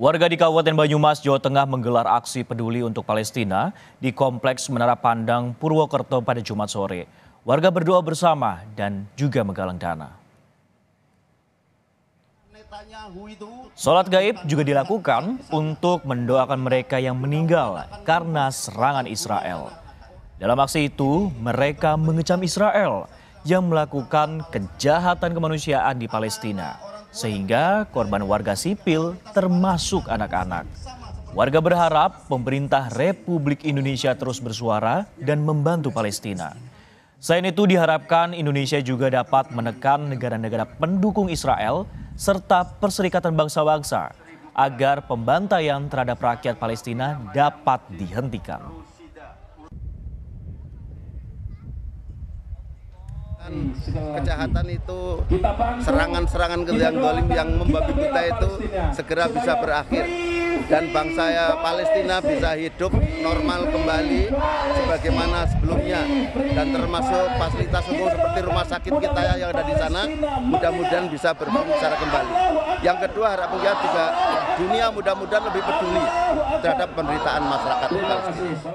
Warga di Kabupaten Banyumas, Jawa Tengah menggelar aksi peduli untuk Palestina di Kompleks Menara Pandang Purwokerto pada Jumat sore. Warga berdoa bersama dan juga menggalang dana. Sholat gaib juga dilakukan untuk mendoakan mereka yang meninggal karena serangan Israel. Dalam aksi itu, mereka mengecam Israel yang melakukan kejahatan kemanusiaan di Palestina sehingga korban warga sipil termasuk anak-anak. Warga berharap pemerintah Republik Indonesia terus bersuara dan membantu Palestina. Selain itu diharapkan Indonesia juga dapat menekan negara-negara pendukung Israel serta Perserikatan Bangsa-Bangsa agar pembantaian terhadap rakyat Palestina dapat dihentikan. Hmm, kejahatan itu serangan-serangan yang dolim yang membabi buta itu segera bisa berakhir dan bangsa ya Palestina bisa hidup normal kembali sebagaimana sebelumnya dan termasuk fasilitas umum seperti rumah sakit kita yang ada di sana mudah-mudahan bisa berfungsi secara kembali yang kedua harap kita juga dunia mudah-mudahan lebih peduli terhadap penderitaan masyarakat Palestina